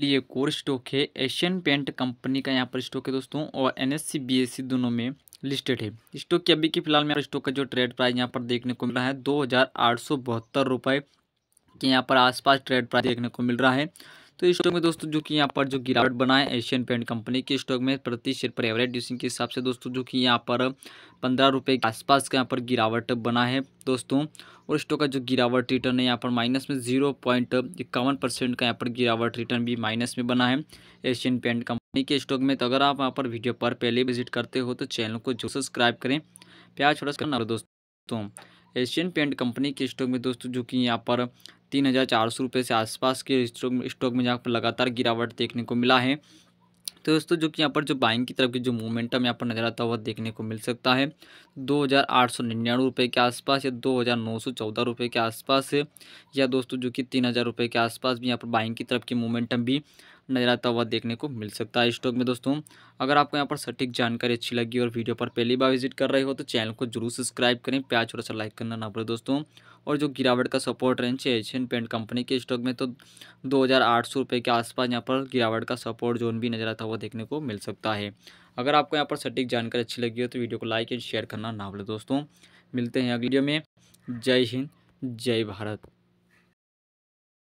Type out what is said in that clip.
लिए core stock है Asian paint company का यहाँ पर स्टॉक है दोस्तों और एन एस सी दोनों में लिस्टेड है स्टॉक की अभी की फिलहाल में स्टॉक का जो ट्रेड प्राइस यहाँ पर देखने को मिल रहा है दो हज़ार आठ सौ बहत्तर रुपये के यहाँ पर आसपास ट्रेड प्राइस देखने को मिल रहा है तो स्टॉक में दोस्तों जो कि यहाँ पर जो गिरावट बना है एशियन पेंट कंपनी के स्टॉक में प्रति शेयर पर एवरेज ड्यूसिंग के हिसाब से दोस्तों जो कि यहाँ पर पंद्रह रुपये के आसपास का यहाँ पर गिरावट बना है दोस्तों और स्टॉक का जो गिरावट रिटर्न है यहाँ पर माइनस में जीरो पॉइंट इक्यावन परसेंट का यहाँ पर गिरावट रिटर्न भी माइनस में बना है एशियन पेंट कंपनी के स्टॉक में तो अगर आप यहाँ पर वीडियो पर पहले विजिट करते हो तो चैनल को जो सब्सक्राइब करें प्यार छोड़ा करना दोस्तों एशियन पेंट कंपनी के स्टॉक में दोस्तों जो कि यहाँ पर तीन हज़ार चार सौ रुपये से आसपास के स्टॉक में यहाँ पर लगातार गिरावट देखने को मिला है तो दोस्तों जो कि यहाँ पर जो बाइंग की तरफ की जो मोमेंटम यहाँ पर नजर आता हुआ देखने को मिल सकता है दो हज़ार आठ सौ निन्यानवे रुपये के आसपास या दो हज़ार नौ सौ चौदह रुपये के आसपास या दोस्तों जो कि तीन हज़ार रुपये के आसपास भी यहाँ पर बाइंग की तरफ की मोमेंटम भी नजर आता हुआ देखने को मिल सकता है स्टॉक में दोस्तों अगर आपको यहाँ पर सटीक जानकारी अच्छी लगी और वीडियो पर पहली बार विजिट कर रहे हो तो चैनल को जरूर सब्सक्राइब करें प्याज थोड़ा सा लाइक करना ना भूलें दोस्तों और जो गिरावट का सपोर्ट रेंज है एशियन पेंट कंपनी के स्टॉक में तो दो हज़ार के आसपास यहाँ पर गिरावट का सपोर्ट जोन भी नजर आता हुआ देखने को मिल सकता है अगर आपको यहाँ पर सटीक जानकारी अच्छी लगी हो तो वीडियो को लाइक एंड शेयर करना ना भूलें दोस्तों मिलते हैं अगले वीडियो में जय हिंद जय भारत